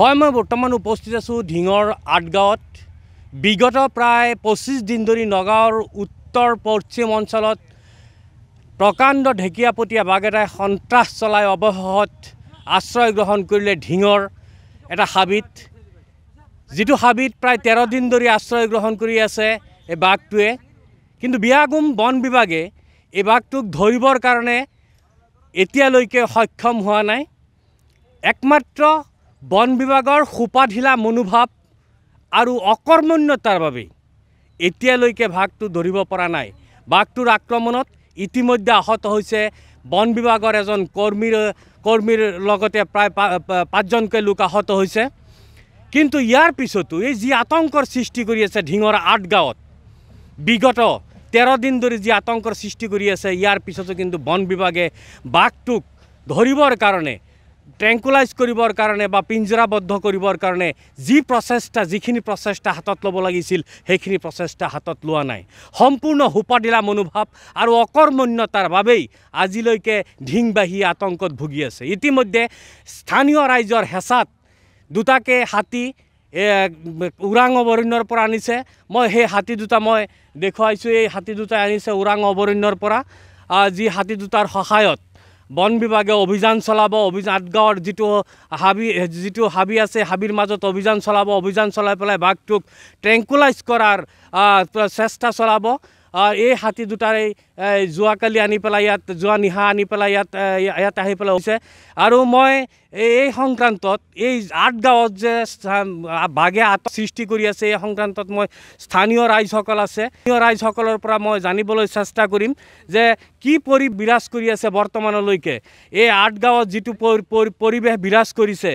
হয় মই বৰ্তমান উপস্থিত আছোঁ ঢিঙৰ আটগাঁৱত বিগত প্ৰায় পঁচিছ দিন ধৰি নগাঁৱৰ উত্তৰ পশ্চিম অঞ্চলত প্ৰকাণ্ড ঢেকীয়াপতীয়া বাঘ এটাই সন্ত্ৰাস চলাই অৱশেষত আশ্ৰয় গ্ৰহণ কৰিলে ঢিঙৰ এটা হাবিত যিটো হাবিত প্ৰায় তেৰ দিন ধৰি আশ্ৰয় গ্ৰহণ কৰি আছে এই বাঘটোৱে কিন্তু বিয়াগুম বন বিভাগে এই বাঘটোক ধৰিবৰ কাৰণে এতিয়ালৈকে সক্ষম হোৱা নাই একমাত্ৰ বন বিভাগৰ সোপাঢিলা মনোভাৱ আৰু অকৰ্মণ্যতাৰ বাবে এতিয়ালৈকে বাঘটো ধৰিব পৰা নাই বাঘটোৰ আক্ৰমণত ইতিমধ্যে আহত হৈছে বন বিভাগৰ এজন কৰ্মীৰ কৰ্মীৰ লগতে প্ৰায় পা পাঁচজনকৈ লোক আহত হৈছে কিন্তু ইয়াৰ পিছতো এই যি আতংকৰ সৃষ্টি কৰি আছে ঢিঙৰ আঠ গাঁৱত বিগত তেৰ দিন ধৰি যি আতংকৰ সৃষ্টি কৰি আছে ইয়াৰ পিছতো কিন্তু বন বিভাগে বাঘটোক ধৰিবৰ কাৰণে ট্ৰেংকুলাইজ কৰিবৰ কাৰণে বা পিঞ্জৰাবদ্ধ কৰিবৰ কাৰণে যি প্ৰচেষ্টা যিখিনি প্ৰচেষ্টা হাতত ল'ব লাগিছিল সেইখিনি প্ৰচেষ্টা হাতত লোৱা নাই সম্পূৰ্ণ সোপাদিলা মনোভাৱ আৰু অকৰ্মণ্যতাৰ বাবেই আজিলৈকে ঢিং বাহী আতংকত ভুগি আছে ইতিমধ্যে স্থানীয় ৰাইজৰ হেঁচাত দুটাকে হাতী ওৰাং অভয়াৰণ্যৰ পৰা আনিছে মই সেই হাতী দুটা মই দেখুৱাইছোঁ এই হাতী দুটাই আনিছে ওৰাং অভয়াৰণ্যৰ পৰা যি হাতী দুটাৰ সহায়ত বন বিভাগে অভিযান চলাব অভিযান আঠগাঁৱৰ যিটো হাবি যিটো হাবি আছে হাবিৰ মাজত অভিযান চলাব অভিযান চলাই পেলাই বাঘটোক ট্ৰেংকুলাইজ কৰাৰ চেষ্টা চলাব এই হাতী দুটাৰেই যোৱাকালি আনি পেলাই ইয়াত যোৱা নিশা আনি পেলাই ইয়াত ইয়াত আহি পেলাই হৈছে আৰু মই এই সংক্ৰান্তত এই আঠ গাঁৱত যে বাঘে আত সৃষ্টি কৰি আছে এই সংক্ৰান্তত মই স্থানীয় ৰাইজসকল আছে স্থানীয় ৰাইজসকলৰ পৰা মই জানিবলৈ চেষ্টা কৰিম যে কি পৰি বিৰাজ কৰি আছে বৰ্তমানলৈকে এই আঠ গাঁৱত যিটো পৰিৱেশ বিৰাজ কৰিছে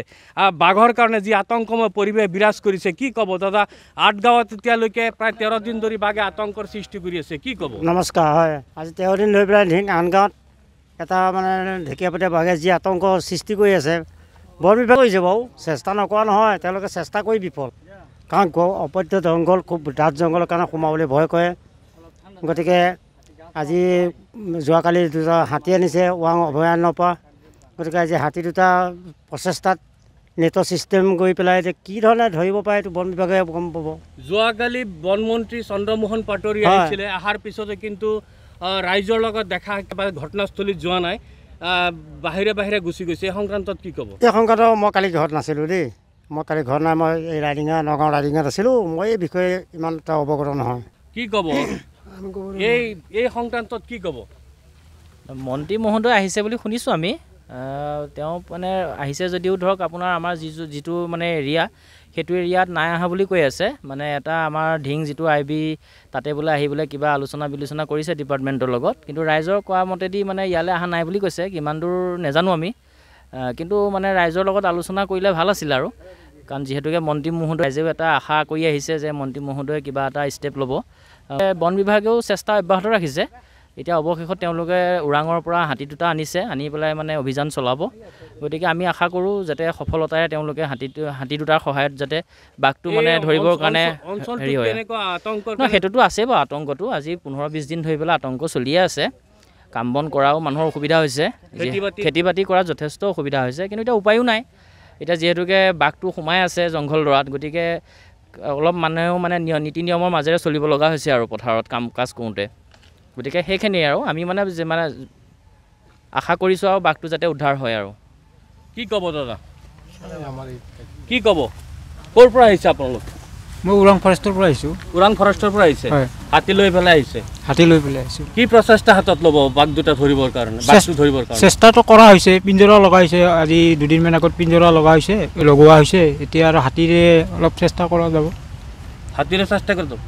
বাঘৰ কাৰণে যি আতংকময় পৰিৱেশ বিৰাজ কৰিছে কি ক'ব দাদা আঠ গাঁৱত এতিয়ালৈকে প্ৰায় তেৰ দিন ধৰি বাঘে আতংকৰ সৃষ্টি কৰি আছে কি ক'ব নমস্কাৰ হয় আজি তেৰ দিন ধৰি পেলাই আন গাঁৱত এটা মানে ঢেকীয়া পতীয়া বাঘে যি আতংক সৃষ্টি কৰি আছে বন বিভাগ হৈছে বাৰু চেষ্টা নকৰা নহয় তেওঁলোকে চেষ্টা কৰি বিফল কাৰণ অপত্য জংঘল খুব ডাঠ জংঘলৰ কাৰণে সোমাবলৈ ভয় কৰে গতিকে আজি যোৱাকালি দুটা হাতী আনিছে ওৱাং অভয়াৰণ্যৰ পৰা গতিকে আজি হাতী দুটা প্ৰচেষ্টাত নেটৰ ছিষ্টেম কৰি পেলাই যে কি ধৰণে ধৰিব পাৰে এইটো বন বিভাগে গম পাব যোৱাকালি বনমন্ত্ৰী চন্দ্ৰমোহন পাটোৱাৰী আহিছিলে অহাৰ পিছতে কিন্তু ৰাইজৰ লগত দেখা বা ঘটনাস্থলীত যোৱা নাই বাহিৰে বাহিৰে গুচি গৈছে এই সংক্ৰান্তত কি ক'ব এই সংক্ৰান্তত মই কালি ঘৰত নাছিলোঁ দেই মই কালি ঘৰত নাই মই এই ৰাইডিঙা নগাঁও ৰাইডিঙাত আছিলোঁ মই এই বিষয়ে ইমান এটা অৱগত নহয় কি ক'ব এই এই সংক্ৰান্তত কি ক'ব মন্ত্ৰী মহোদয় আহিছে বুলি শুনিছোঁ আমি তেওঁ মানে আহিছে যদিও ধৰক আপোনাৰ আমাৰ যি যিটো মানে এৰিয়া সেইটো এৰিয়াত নাই অহা বুলি কৈ আছে মানে এটা আমাৰ ঢিং যিটো আই বি তাতে বোলে আহি আহিবলৈ কিবা আলোচনা বিলোচনা কৰিছে ডিপাৰ্টমেণ্টৰ লগত কিন্তু ৰাইজৰ কোৱা মতেদি মানে ইয়ালৈ অহা নাই বুলি কৈছে কিমান দূৰ নাজানো আমি কিন্তু মানে ৰাইজৰ লগত আলোচনা কৰিলে ভাল আছিল আৰু কাৰণ যিহেতুকে মন্ত্ৰী মহোদয় ৰাইজেও এটা আশা কৰি আহিছে যে মন্ত্ৰী মহোদয়ে কিবা এটা ষ্টেপ ল'ব বন বিভাগেও চেষ্টা অব্যাহত ৰাখিছে এতিয়া অৱশেষত তেওঁলোকে ওৰাঙৰ পৰা হাতী দুটা আনিছে আনি পেলাই মানে অভিযান চলাব গতিকে আমি আশা কৰোঁ যাতে সফলতাৰে তেওঁলোকে হাতীটো হাতী দুটাৰ সহায়ত যাতে বাঘটো মানে ধৰিবৰ কাৰণে হেৰি হয় নহয় সেইটোতো আছে বাৰু আতংকটো আজি পোন্ধৰ বিছ দিন ধৰি পেলাই আতংক চলিয়ে আছে কাম বন কৰাও মানুহৰ অসুবিধা হৈছে খেতি বাতি কৰাত যথেষ্ট অসুবিধা হৈছে কিন্তু এতিয়া উপায়ো নাই এতিয়া যিহেতুকে বাঘটো সোমাই আছে জংঘলডৰাত গতিকে অলপ মানুহেও মানে নীতি নিয়মৰ মাজেৰে চলিব লগা হৈছে আৰু পথাৰত কাম কাজ কৰোঁতে গতিকে সেইখিনিয়ে আৰু আমি মানে মানে আশা কৰিছোঁ আৰু বাঘটো যাতে উদ্ধাৰ হয় আৰু কি ক'ব দাদা কি ক'ব ক'ৰ পৰা আহিছে আপোনালোক মই ওৰাং ফৰেষ্টৰ পৰা আহিছোঁ ওৰাং ফৰেষ্টৰ পৰা আহিছে হাতী লৈ পেলাই আহিছে হাতী লৈ পেলাই আহিছোঁ কি প্ৰচেষ্টা হাতত ল'ব বাঘ দুটা ধৰিবৰ কাৰণে চেষ্টাটো কৰা হৈছে পিঞ্জৰা লগা হৈছে আজি দুদিনমান আগত পিঞ্জৰা লগা হৈছে লগোৱা হৈছে এতিয়া আৰু হাতীৰে অলপ চেষ্টা কৰা যাব হাতীৰে চেষ্টা কৰি দিব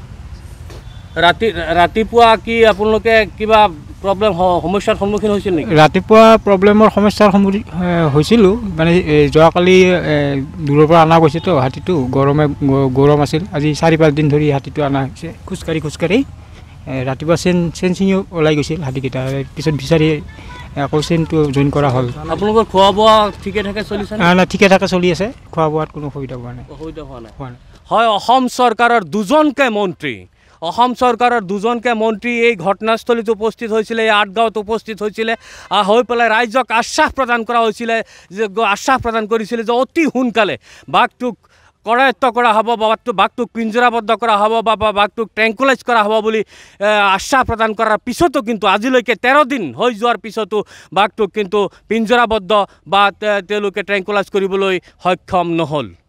ৰাতি ৰাতিপুৱা কি আপোনালোকে কিবা প্ৰব্লেম সমস্যাৰ সন্মুখীন হৈছিল নেকি ৰাতিপুৱা প্ৰব্লেমৰ সমস্যাৰ সন্মুখীন হৈছিলোঁ মানে যোৱাকালি দূৰৰ পৰা অনা গৈছেতো হাতীটো গৰমে গৰম আছিল আজি চাৰি পাঁচদিন ধৰি হাতীটো অনা হৈছে খোজকাঢ়ি খোজকাঢ়ি ৰাতিপুৱা চেন চেন চিঙিও ওলাই গৈছিল হাতীকেইটা পিছত বিচাৰি আকৌ চেনটো জইন কৰা হ'ল আপোনালোকৰ খোৱা বোৱা ঠিকে থাকে চলিছে নাই ঠিকে থাকে চলি আছে খোৱা বোৱাত কোনো অসুবিধা হোৱা নাই অসুবিধা হোৱা নাই হয় অসম চৰকাৰৰ দুজনকে মন্ত্ৰী অসম চৰকাৰৰ দুজনকে মন্ত্ৰী এই ঘটনাস্থলীত উপস্থিত হৈছিলে এই আঠগাঁৱত উপস্থিত হৈছিলে হৈ পেলাই ৰাইজক আশ্বাস প্ৰদান কৰা হৈছিলে যে আশ্বাস প্ৰদান কৰিছিলে যে অতি সোনকালে বাঘটোক কৰায়ত্ব কৰা হ'ব বা বাঘটোক পিঞ্জৰাবদ্ধ কৰা হ'ব বা বাঘটোক ট্ৰেংকুলাইজ কৰা হ'ব বুলি আশ্বাস প্ৰদান কৰাৰ পিছতো কিন্তু আজিলৈকে তেৰ দিন হৈ যোৱাৰ পিছতো বাঘটোক কিন্তু পিঞ্জৰাবদ্ধ বা তেওঁলোকে ট্ৰেংকুলাইজ কৰিবলৈ সক্ষম নহ'ল